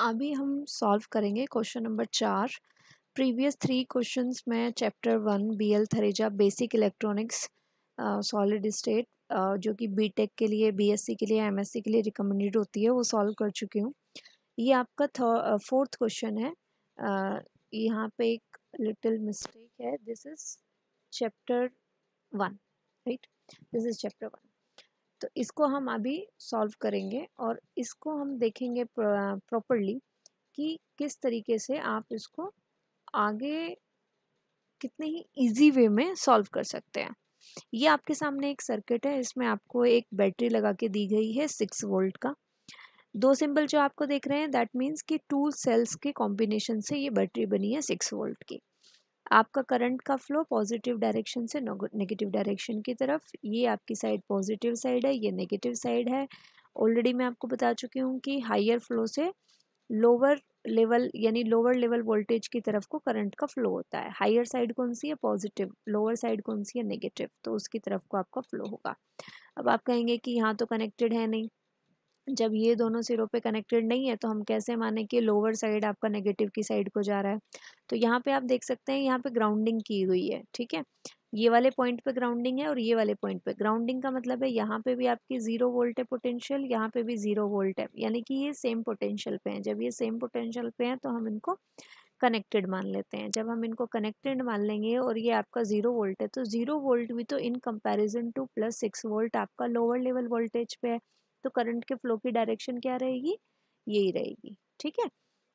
अभी हम सॉल्व करेंगे क्वेश्चन नंबर चार प्रीवियस थ्री क्वेश्चंस में chapter one B L Theraja basic electronics solid state जो कि बी टेक के लिए बी एस सी के लिए एम एस सी के लिए रिकमेंडेड होती है वो सॉल्व कर चुकी हूँ ये आपका फोर्थ क्वेश्चन है uh, यहाँ पे एक लिटिल मिस्टेक है this is chapter one right this is chapter one तो इसको हम अभी सॉल्व करेंगे और इसको हम देखेंगे प्रॉपरली कि किस तरीके से आप इसको आगे कितने ही इजी वे में सॉल्व कर सकते हैं ये आपके सामने एक सर्किट है इसमें आपको एक बैटरी लगा के दी गई है सिक्स वोल्ट का दो सिंबल जो आपको देख रहे हैं दैट मीन्स कि टू सेल्स के कॉम्बिनेशन से ये बैटरी बनी है सिक्स वोल्ट की आपका करंट का फ्लो पॉजिटिव डायरेक्शन से नेगेटिव डायरेक्शन की तरफ ये आपकी साइड पॉजिटिव साइड है ये नेगेटिव साइड है ऑलरेडी मैं आपको बता चुकी हूँ कि हायर फ्लो से लोअर लेवल यानी लोअर लेवल वोल्टेज की तरफ को करंट का फ्लो होता है हायर साइड कौन सी है पॉजिटिव लोअर साइड कौन सी है नेगेटिव तो उसकी तरफ को आपका फ्लो होगा अब आप कहेंगे कि यहाँ तो कनेक्टेड है नहीं जब ये दोनों सिरों पे कनेक्टेड नहीं है तो हम कैसे माने कि लोअर साइड आपका नेगेटिव की साइड को जा रहा है तो यहाँ पे आप देख सकते हैं यहाँ पे ग्राउंडिंग की हुई है ठीक है ये वाले पॉइंट पे ग्राउंडिंग है और ये वाले पॉइंट पे ग्राउंडिंग का मतलब है यहाँ पे भी आपकी ज़ीरो वोल्ट है पोटेंशियल यहाँ पे भी ज़ीरो वोल्ट है यानी कि ये सेम पोटेंशियल पे हैं जब ये सेम पोटेंशियल पे हैं तो हम इनको कनेक्टेड मान लेते हैं जब हम इनको कनेक्टेड मान लेंगे और ये आपका ज़ीरो वोल्ट है तो ज़ीरो वोल्ट भी तो in comparison to plus six volt आपका लोअर लेवल वोल्टेज पे है तो करंट के फ्लो की डायरेक्शन क्या रहेगी यही रहेगी ठीक है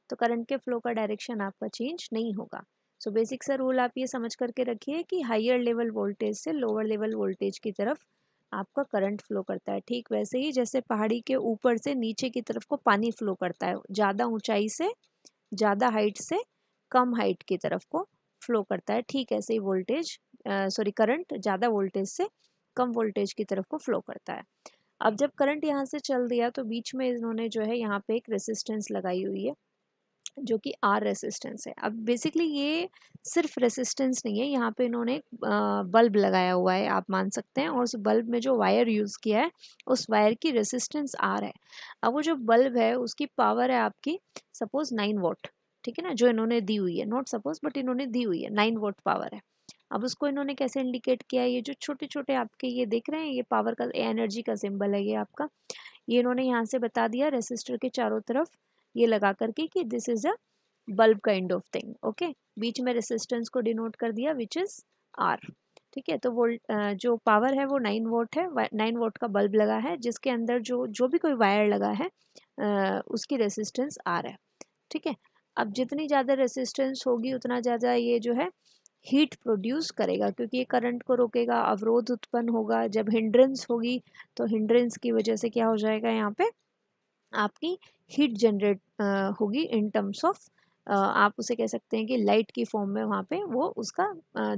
तो करंट के फ्लो का डायरेक्शन आपका चेंज नहीं होगा सो बेसिक सा रूल आप ये समझ करके रखिए कि हायर लेवल वोल्टेज से लोअर लेवल वोल्टेज की तरफ आपका करंट फ्लो करता है ठीक वैसे ही जैसे पहाड़ी के ऊपर से नीचे की तरफ को पानी फ्लो करता है ज़्यादा ऊंचाई से ज़्यादा हाइट से कम हाइट की तरफ को फ्लो करता है ठीक ऐसे ही वोल्टेज सॉरी करंट ज़्यादा वोल्टेज से कम वोल्टेज की तरफ को फ्लो करता है अब जब करंट यहाँ से चल दिया तो बीच में इन्होंने जो है यहाँ पे एक रेसिस्टेंस लगाई हुई है जो कि आर रेसिस्टेंस है अब बेसिकली ये सिर्फ रेसिस्टेंस नहीं है यहाँ पे इन्होंने बल्ब लगाया हुआ है आप मान सकते हैं और उस बल्ब में जो वायर यूज़ किया है उस वायर की रेसिस्टेंस आर है अब वो जो बल्ब है उसकी पावर है आपकी सपोज़ नाइन वोट ठीक है ना जो इन्होंने दी हुई है नॉट सपोज बट इन्होंने दी हुई है नाइन वोट पावर है अब उसको इन्होंने कैसे इंडिकेट किया ये जो छोटे छोटे आपके ये देख रहे हैं ये पावर का एनर्जी का सिंबल है ये आपका ये इन्होंने यहाँ से बता दिया रेसिस्टर के चारों तरफ ये लगा करके कि this is a bulb kind of thing okay बीच में रेसिस्टेंस को डिनोट कर दिया विच इज़ आर ठीक है तो वोल्ट जो पावर है वो नाइन वोट है नाइन वोट का बल्ब लगा है जिसके अंदर जो जो भी कोई वायर लगा है उसकी रेसिस्टेंस आर है ठीक है अब जितनी ज़्यादा रेसिस्टेंस होगी उतना ज़्यादा ये जो है हीट प्रोड्यूस करेगा क्योंकि ये करंट को रोकेगा अवरोध उत्पन्न होगा जब हिंड्रेंस होगी तो हिंड्रेंस की वजह से क्या हो जाएगा यहाँ पे आपकी हीट जनरेट होगी इन टर्म्स ऑफ आप उसे कह सकते हैं कि लाइट की फॉर्म में वहाँ पे वो उसका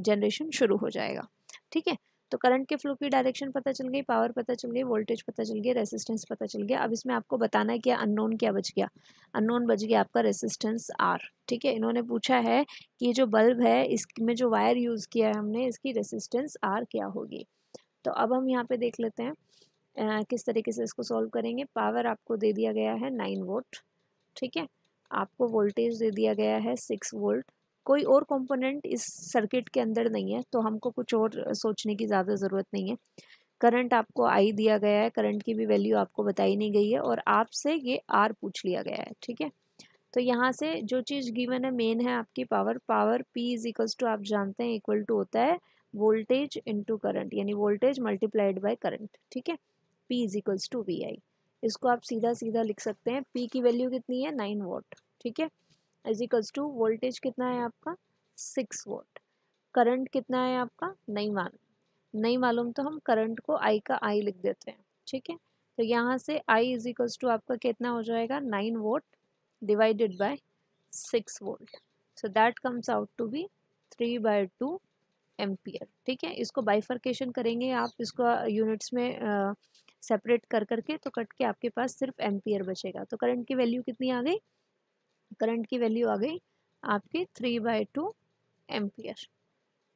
जनरेशन शुरू हो जाएगा ठीक है तो करंट के फ्लो की डायरेक्शन पता चल गई पावर पता चल गई वोल्टेज पता चल गया रेसिस्टेंस पता चल गया अब इसमें आपको बताना है कि अननोन क्या बच गया अननोन बच गया आपका रेसिस्टेंस आर ठीक है इन्होंने पूछा है कि ये जो बल्ब है इसमें जो वायर यूज़ किया है हमने इसकी रेसिस्टेंस आर क्या होगी तो अब हम यहाँ पे देख लेते हैं आ, किस तरीके से इसको सॉल्व करेंगे पावर आपको दे दिया गया है नाइन वोल्ट ठीक है आपको वोल्टेज दे दिया गया है सिक्स वोल्ट कोई और कंपोनेंट इस सर्किट के अंदर नहीं है तो हमको कुछ और सोचने की ज़्यादा ज़रूरत नहीं है करंट आपको आई दिया गया है करंट की भी वैल्यू आपको बताई नहीं गई है और आपसे ये आर पूछ लिया गया है ठीक है तो यहाँ से जो चीज़ गिवन है मेन है आपकी power power P is equals to आप जानते हैं इक्वल टू होता है वोल्टेज इंटू करंट यानी वोल्टेज मल्टीप्लाइड बाय करंट ठीक है P is equals to V I इसको आप सीधा सीधा लिख सकते हैं पी की वैल्यू कितनी है नाइन वोट ठीक है इजिकल्स टू वोल्टेज कितना है आपका सिक्स वोल्ट करंट कितना है आपका नहीं मालूम नहीं मालूम तो हम करंट को आई का आई लिख देते हैं ठीक है तो यहाँ से आई इजिकल्स टू आपका कितना हो जाएगा nine watt divided by six volt so that comes out to be three by two ampere ठीक है इसको बाइफर्केशन करेंगे आप इसको यूनिट्स uh, में सेपरेट uh, कर करके तो कट के आपके पास सिर्फ एम्पियर बचेगा तो करंट की वैल्यू कितनी आ गई करंट की वैल्यू आ गई आपकी थ्री बाई टू एम्पियर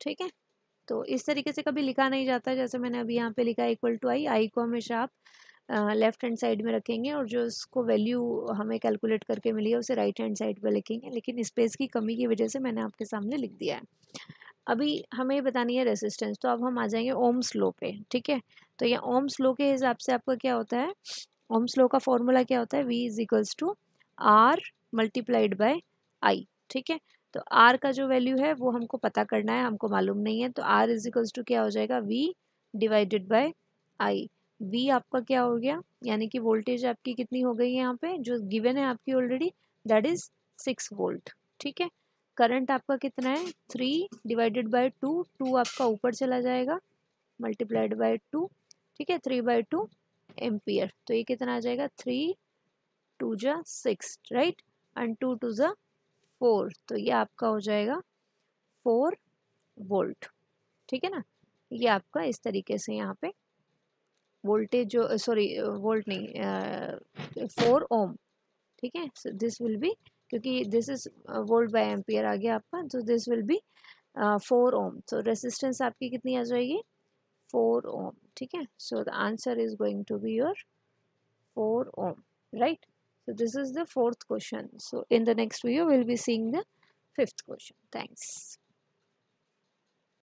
ठीक है तो इस तरीके से कभी लिखा नहीं जाता है जैसे मैंने अभी यहाँ पे लिखा इक्वल टू आई आई को हमेशा आप लेफ़्ट हैंड साइड में रखेंगे और जो इसको वैल्यू हमें कैलकुलेट करके मिली है उसे राइट हैंड साइड पर लिखेंगे लेकिन स्पेस की कमी की वजह से मैंने आपके सामने लिख दिया है अभी हमें बतानी है रेसिस्टेंस तो अब हम आ जाएंगे ओम स्लो पे ठीक है तो यह ओम स्लो के हिसाब से आपका क्या होता है ओम स्लो का फॉर्मूला क्या होता है V is equals to R multiplied by I ठीक है तो आर का जो वैल्यू है वो हमको पता करना है हमको मालूम नहीं है तो आर इज इक्वल्स टू क्या हो जाएगा V divided by I V आपका क्या हो गया यानी कि वोल्टेज आपकी कितनी हो गई है यहाँ पे जो गिवन है आपकी already that is six volt ठीक है करंट आपका कितना है three divided by two two आपका ऊपर चला जाएगा मल्टीप्लाइड बाय टू ठीक है थ्री बाई टू एम्पियर तो ये कितना आ जाएगा थ्री टू जा six right and two two जोर फोर तो ये आपका हो जाएगा फोर वोल्ट ठीक है ना ये आपका इस तरीके से यहाँ पे वोल्टेज जो सॉरी वोल्ट नहीं फोर ओम ठीक है दिस विल बी क्योंकि this is volt by ampere आ गया आपका तो this will be four ohm तो रेसिस्टेंस आपकी कितनी आ जाएगी फोर ओम ठीक है so the answer is going to be your four ohm right So this is the fourth question. So in the next video, we'll be seeing the fifth question. Thanks.